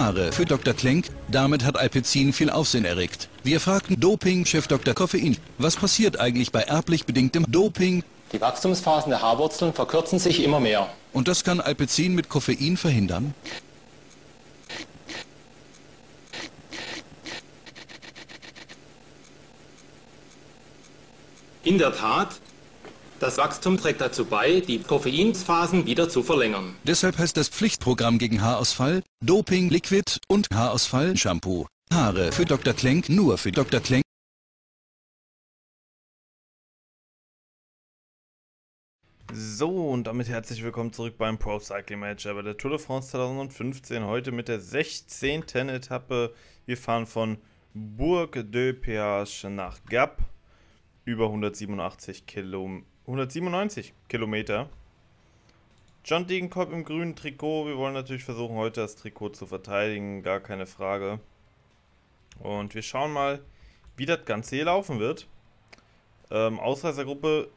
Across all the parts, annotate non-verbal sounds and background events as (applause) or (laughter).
Haare für Dr. Klenk. Damit hat Alpecin viel Aufsehen erregt. Wir fragten Doping-Chef Dr. Koffein, was passiert eigentlich bei erblich bedingtem Doping? Die Wachstumsphasen der Haarwurzeln verkürzen sich immer mehr. Und das kann Alpecin mit Koffein verhindern? In der Tat, das Wachstum trägt dazu bei, die Koffeinsphasen wieder zu verlängern. Deshalb heißt das Pflichtprogramm gegen Haarausfall Doping Liquid und Haarausfall Shampoo. Haare für Dr. Klenk nur für Dr. Klenk. So, und damit herzlich willkommen zurück beim Pro Cycling Manager bei der Tour de France 2015. Heute mit der 16. Etappe. Wir fahren von Burg de Péage nach Gap über 187 Kilom 197 Kilometer. John Degenkolb im grünen Trikot. Wir wollen natürlich versuchen, heute das Trikot zu verteidigen, gar keine Frage. Und wir schauen mal, wie das Ganze hier laufen wird. Ähm, Ausreißergruppe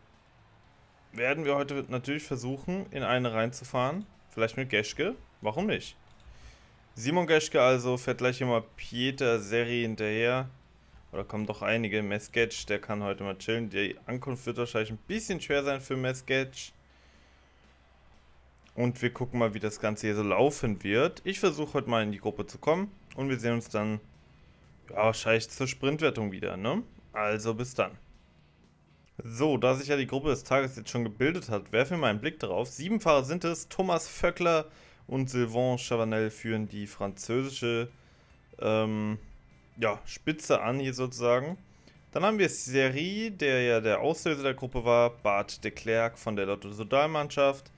werden wir heute natürlich versuchen, in eine reinzufahren. Vielleicht mit Geschke. Warum nicht? Simon Geschke also fährt gleich immer Pieter Seri hinterher. Oder kommen doch einige. Mesketch, der kann heute mal chillen. Die Ankunft wird wahrscheinlich ein bisschen schwer sein für Mesketch. Und wir gucken mal, wie das Ganze hier so laufen wird. Ich versuche heute mal in die Gruppe zu kommen. Und wir sehen uns dann ja, wahrscheinlich zur Sprintwertung wieder, ne? Also bis dann. So, da sich ja die Gruppe des Tages jetzt schon gebildet hat, werfen wir mal einen Blick darauf. Sieben Fahrer sind es. Thomas Vöckler und Sylvain Chavanel führen die französische ähm, ja, Spitze an hier sozusagen. Dann haben wir Seri, der ja der Auslöser der Gruppe war, Bart de Klerk von der Lotto-Sodal-Mannschaft,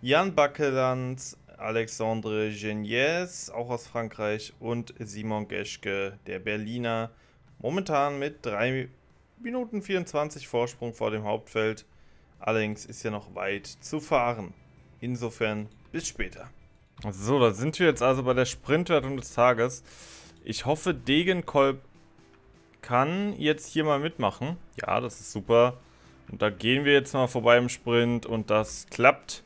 Jan Backeland, Alexandre Genies, auch aus Frankreich, und Simon Geschke, der Berliner, momentan mit 3 Minuten 24 Vorsprung vor dem Hauptfeld. Allerdings ist ja noch weit zu fahren. Insofern bis später. So, da sind wir jetzt also bei der Sprintwertung des Tages. Ich hoffe, Degenkolb kann jetzt hier mal mitmachen. Ja, das ist super. Und da gehen wir jetzt mal vorbei im Sprint und das klappt.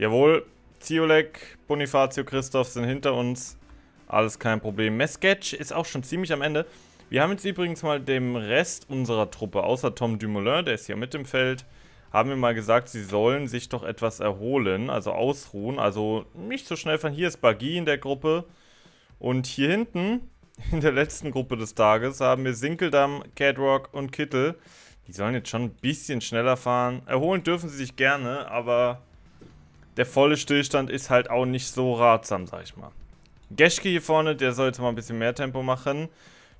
Jawohl, Ziolek, Bonifacio, Christoph sind hinter uns. Alles kein Problem. Mesketch ist auch schon ziemlich am Ende. Wir haben jetzt übrigens mal dem Rest unserer Truppe, außer Tom Dumoulin, der ist hier mit im Feld, haben wir mal gesagt, sie sollen sich doch etwas erholen, also ausruhen. Also nicht so schnell von hier ist Bagi in der Gruppe. Und hier hinten, (laughs) in der letzten Gruppe des Tages, haben wir Sinkeldam, Cadrock und Kittel. Die sollen jetzt schon ein bisschen schneller fahren. Erholen dürfen sie sich gerne, aber der volle Stillstand ist halt auch nicht so ratsam, sag ich mal. Geschke hier vorne, der sollte mal ein bisschen mehr Tempo machen.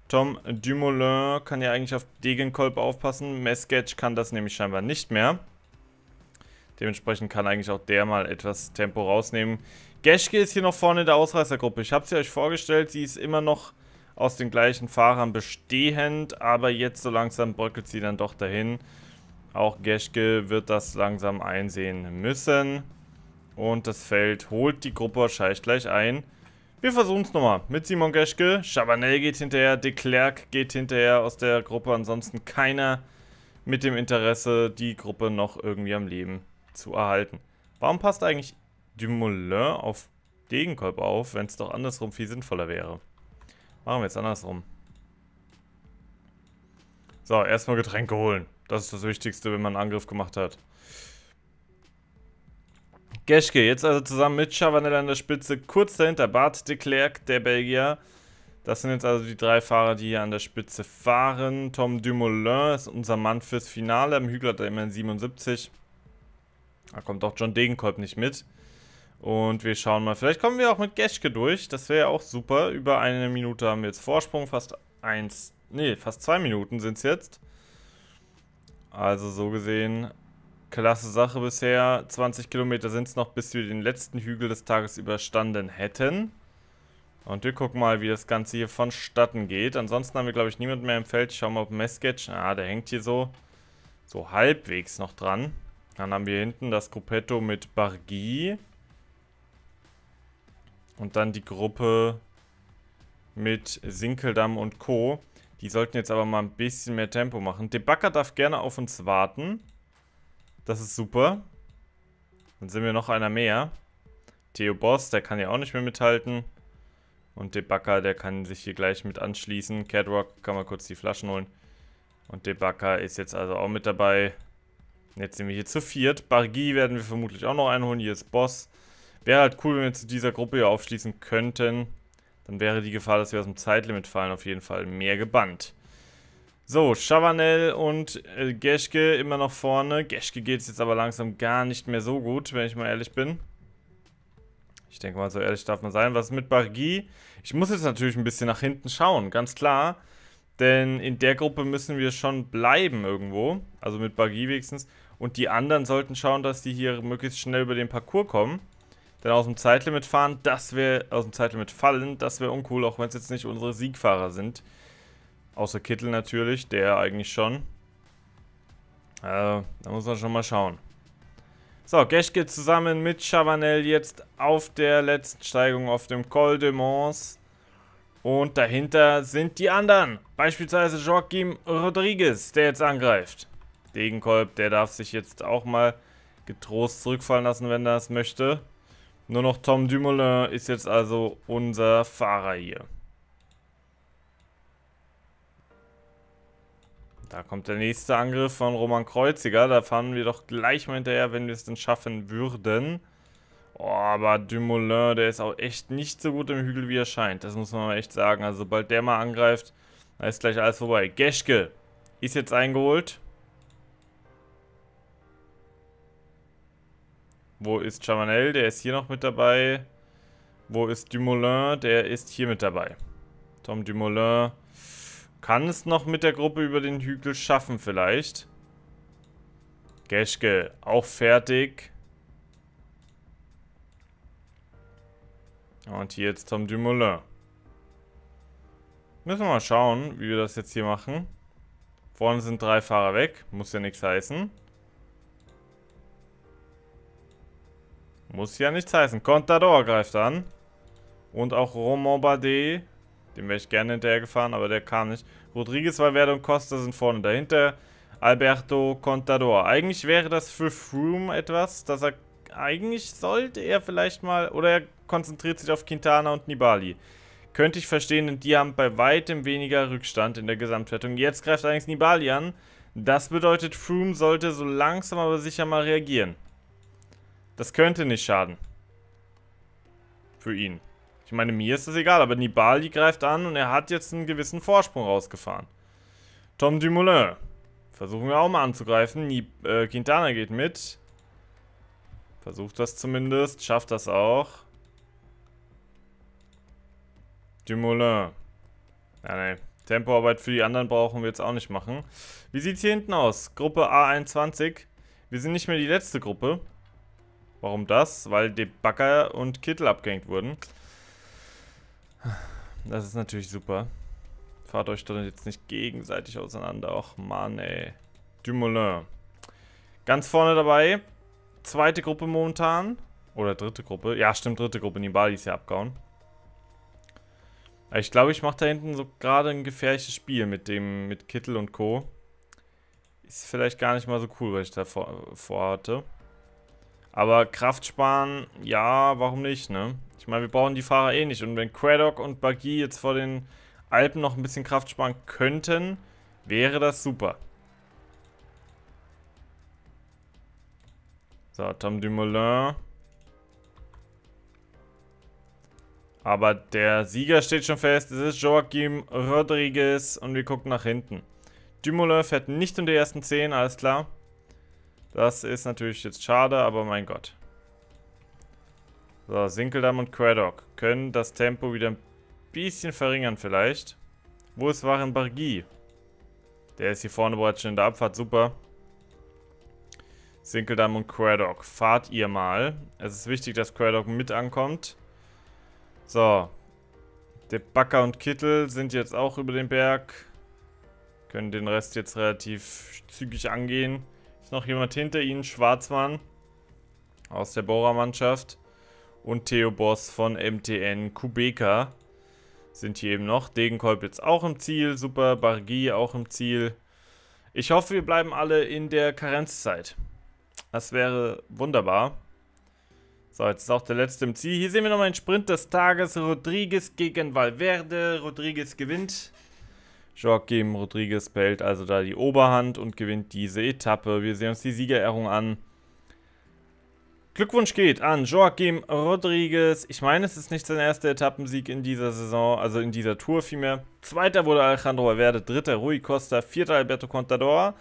Tom Dumoulin kann ja eigentlich auf Degenkolb aufpassen. Mesketch kann das nämlich scheinbar nicht mehr. Dementsprechend kann eigentlich auch der mal etwas Tempo rausnehmen. Geschke ist hier noch vorne in der Ausreißergruppe. Ich habe sie euch vorgestellt, sie ist immer noch aus den gleichen Fahrern bestehend, aber jetzt so langsam bröckelt sie dann doch dahin. Auch Geschke wird das langsam einsehen müssen. Und das Feld holt die Gruppe wahrscheinlich gleich ein. Wir versuchen es nochmal. Mit Simon Geschke. Chabanel geht hinterher. De Klerk geht hinterher aus der Gruppe. Ansonsten keiner mit dem Interesse, die Gruppe noch irgendwie am Leben zu erhalten. Warum passt eigentlich Dumoulin auf Degenkolb auf, wenn es doch andersrum viel sinnvoller wäre? Machen wir jetzt andersrum. So, erstmal Getränke holen. Das ist das Wichtigste, wenn man einen Angriff gemacht hat. Geschke jetzt also zusammen mit Chavanel an der Spitze, kurz dahinter Bart de Klerk, der Belgier. Das sind jetzt also die drei Fahrer, die hier an der Spitze fahren. Tom Dumoulin ist unser Mann fürs Finale. Im Hügel hat er immerhin 77. Da kommt auch John Degenkolb nicht mit. Und wir schauen mal, vielleicht kommen wir auch mit Geschke durch. Das wäre ja auch super. Über eine Minute haben wir jetzt Vorsprung. Fast eins, nee, fast zwei Minuten sind es jetzt. Also so gesehen Klasse Sache bisher. 20 Kilometer sind es noch, bis wir den letzten Hügel des Tages überstanden hätten. Und wir gucken mal, wie das Ganze hier vonstatten geht. Ansonsten haben wir, glaube ich, niemand mehr im Feld. Ich schaue mal, ob Messsketch... Ah, der hängt hier so, so halbwegs noch dran. Dann haben wir hinten das Gruppetto mit Bargi. Und dann die Gruppe mit Sinkeldamm und Co. Die sollten jetzt aber mal ein bisschen mehr Tempo machen. Debacker darf gerne auf uns warten. Das ist super. Dann sind wir noch einer mehr. Theo Boss, der kann ja auch nicht mehr mithalten. Und Debugger, der kann sich hier gleich mit anschließen. Cadrock kann mal kurz die Flaschen holen. Und Debugger ist jetzt also auch mit dabei. Jetzt sind wir hier zu viert. Bargi werden wir vermutlich auch noch einholen. Hier ist Boss. Wäre halt cool, wenn wir zu dieser Gruppe hier aufschließen könnten. Dann wäre die Gefahr, dass wir aus dem Zeitlimit fallen, auf jeden Fall mehr gebannt. So, Chavanel und äh, Geschke immer noch vorne. Geschke geht es jetzt aber langsam gar nicht mehr so gut, wenn ich mal ehrlich bin. Ich denke mal, so ehrlich darf man sein. Was ist mit Bargi? Ich muss jetzt natürlich ein bisschen nach hinten schauen, ganz klar. Denn in der Gruppe müssen wir schon bleiben irgendwo. Also mit Bargi wenigstens. Und die anderen sollten schauen, dass die hier möglichst schnell über den Parcours kommen. Denn aus dem Zeitlimit fahren, das wäre, aus dem Zeitlimit fallen, das wäre uncool, auch wenn es jetzt nicht unsere Siegfahrer sind. Außer Kittel natürlich, der eigentlich schon. Äh, da muss man schon mal schauen. So, Geschke zusammen mit Chavanel jetzt auf der letzten Steigung auf dem Col de Mons. Und dahinter sind die anderen. Beispielsweise Joaquim Rodriguez, der jetzt angreift. Degenkolb, der darf sich jetzt auch mal getrost zurückfallen lassen, wenn er es möchte. Nur noch Tom Dumoulin ist jetzt also unser Fahrer hier. Da kommt der nächste Angriff von Roman Kreuziger. Da fahren wir doch gleich mal hinterher, wenn wir es denn schaffen würden. Oh, aber Dumoulin, der ist auch echt nicht so gut im Hügel, wie er scheint. Das muss man mal echt sagen. Also, sobald der mal angreift, da ist gleich alles vorbei. Geschke ist jetzt eingeholt. Wo ist Chavanel? Der ist hier noch mit dabei. Wo ist Dumoulin? Der ist hier mit dabei. Tom Dumoulin kann es noch mit der Gruppe über den Hügel schaffen vielleicht. Geschke, auch fertig. Und hier jetzt Tom Dumoulin. Müssen wir mal schauen, wie wir das jetzt hier machen. Vorne sind drei Fahrer weg. Muss ja nichts heißen. Muss ja nichts heißen. Contador greift an. Und auch Romain Badet. Dem wäre ich gerne hinterher gefahren, aber der kam nicht. Rodriguez, Valverde und Costa sind vorne dahinter. Alberto Contador. Eigentlich wäre das für Froome etwas, dass er... Eigentlich sollte er vielleicht mal... Oder er konzentriert sich auf Quintana und Nibali. Könnte ich verstehen, denn die haben bei weitem weniger Rückstand in der Gesamtwertung. Jetzt greift allerdings Nibali an. Das bedeutet, Froome sollte so langsam aber sicher mal reagieren. Das könnte nicht schaden. Für ihn. Ich meine, mir ist das egal, aber Nibali greift an und er hat jetzt einen gewissen Vorsprung rausgefahren. Tom Dumoulin. Versuchen wir auch mal anzugreifen. Nib äh, Quintana geht mit. Versucht das zumindest. Schafft das auch. Dumoulin. Ja, ne. Tempoarbeit für die anderen brauchen wir jetzt auch nicht machen. Wie sieht es hier hinten aus? Gruppe A21. Wir sind nicht mehr die letzte Gruppe. Warum das? Weil De und Kittel abgehängt wurden. Das ist natürlich super. Fahrt euch doch jetzt nicht gegenseitig auseinander. Och Mann, ey. Dumoulin. Ganz vorne dabei. Zweite Gruppe momentan. Oder dritte Gruppe. Ja, stimmt, dritte Gruppe. Nibali ist ja abgehauen. Ich glaube, ich mache da hinten so gerade ein gefährliches Spiel mit dem, mit Kittel und Co. Ist vielleicht gar nicht mal so cool, was ich da vorhatte. Vor aber Kraft sparen, ja, warum nicht, ne? Ich meine, wir brauchen die Fahrer eh nicht. Und wenn Craddock und Buggy jetzt vor den Alpen noch ein bisschen Kraft sparen könnten, wäre das super. So, Tom Dumoulin. Aber der Sieger steht schon fest. Es ist Joachim Rodriguez und wir gucken nach hinten. Dumoulin fährt nicht in der ersten 10, alles klar. Das ist natürlich jetzt schade, aber mein Gott. So, Sinkeldam und Craddock können das Tempo wieder ein bisschen verringern vielleicht. Wo ist Warenbargi? Der ist hier vorne bereits schon in der Abfahrt, super. Sinkeldam und Craddock, fahrt ihr mal. Es ist wichtig, dass Craddock mit ankommt. So. Der Backer und Kittel sind jetzt auch über den Berg. Können den Rest jetzt relativ zügig angehen. Ist noch jemand hinter Ihnen? Schwarzmann aus der Bohrermannschaft und Theo Boss von MTN Kubeka sind hier eben noch. Degenkolb jetzt auch im Ziel, super, Bargi auch im Ziel. Ich hoffe, wir bleiben alle in der Karenzzeit. Das wäre wunderbar. So, jetzt ist auch der letzte im Ziel. Hier sehen wir nochmal einen Sprint des Tages. Rodriguez gegen Valverde. Rodriguez gewinnt. Joaquim Rodriguez behält also da die Oberhand und gewinnt diese Etappe. Wir sehen uns die Siegerehrung an. Glückwunsch geht an Joaquim Rodriguez. Ich meine, es ist nicht sein erster Etappensieg in dieser Saison, also in dieser Tour vielmehr. Zweiter wurde Alejandro Valverde, dritter Rui Costa, vierter Alberto Contador.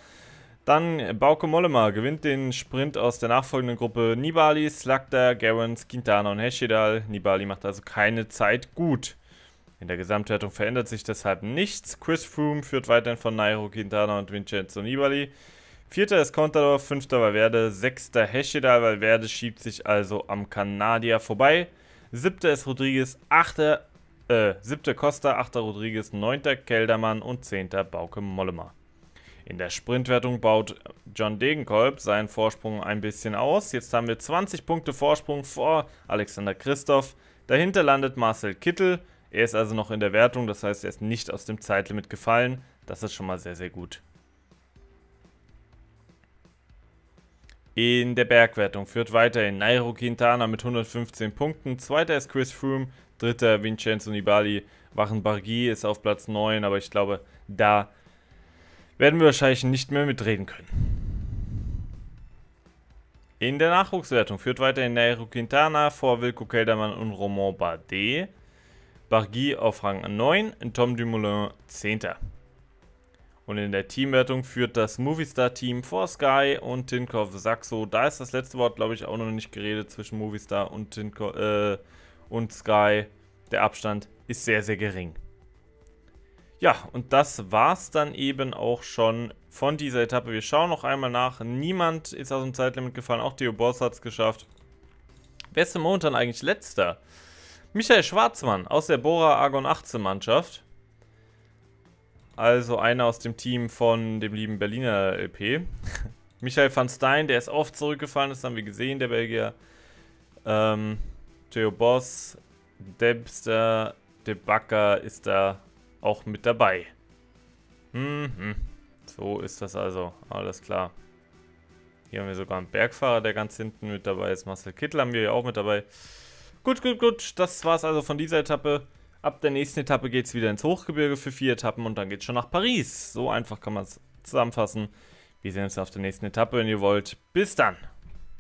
Dann Bauke Mollema gewinnt den Sprint aus der nachfolgenden Gruppe Nibali, Slagter, Gerrans, Quintana und Heschedal. Nibali macht also keine Zeit gut. In der Gesamtwertung verändert sich deshalb nichts. Chris Froome führt weiterhin von Nairo Quintana und Vincenzo Nibali. Vierter ist Contador, fünfter Valverde, sechster Hechedal. Valverde schiebt sich also am Kanadier vorbei. Siebter ist Rodriguez, achter, äh, siebter Costa, achter Rodriguez, neunter Keldermann und zehnter Bauke Mollema. In der Sprintwertung baut John Degenkolb seinen Vorsprung ein bisschen aus. Jetzt haben wir 20 Punkte Vorsprung vor Alexander Christoph. Dahinter landet Marcel Kittel, er ist also noch in der Wertung, das heißt, er ist nicht aus dem Zeitlimit gefallen. Das ist schon mal sehr, sehr gut. In der Bergwertung führt weiterhin Nairo Quintana mit 115 Punkten. Zweiter ist Chris Froome, dritter Vincenzo Nibali. Wachen Barghi ist auf Platz 9, aber ich glaube, da werden wir wahrscheinlich nicht mehr mitreden können. In der Nachwuchswertung führt weiterhin Nairo Quintana vor Wilco Keldermann und Romain Bardet. Bargui auf Rang 9, Tom Dumoulin 10. Und in der Teamwertung führt das Movistar-Team vor Sky und Tinkoff Saxo. Da ist das letzte Wort, glaube ich, auch noch nicht geredet zwischen Movistar und, Tinko, äh, und Sky. Der Abstand ist sehr, sehr gering. Ja, und das war's dann eben auch schon von dieser Etappe. Wir schauen noch einmal nach. Niemand ist aus dem Zeitlimit gefallen. Auch Theo Boss hat es geschafft. Wer ist denn momentan eigentlich letzter? Michael Schwarzmann aus der Bora Argon 18 Mannschaft. Also einer aus dem Team von dem lieben Berliner LP. (laughs) Michael van Stein, der ist oft zurückgefallen, das haben wir gesehen, der Belgier. Ähm, Theo Boss, Debster, Debacker ist da auch mit dabei. Mhm. So ist das also, alles klar. Hier haben wir sogar einen Bergfahrer, der ganz hinten mit dabei ist. Marcel Kittel haben wir ja auch mit dabei. Gut, gut, gut. Das war's also von dieser Etappe. Ab der nächsten Etappe geht es wieder ins Hochgebirge für vier Etappen und dann geht's schon nach Paris. So einfach kann man es zusammenfassen. Wir sehen uns auf der nächsten Etappe, wenn ihr wollt. Bis dann!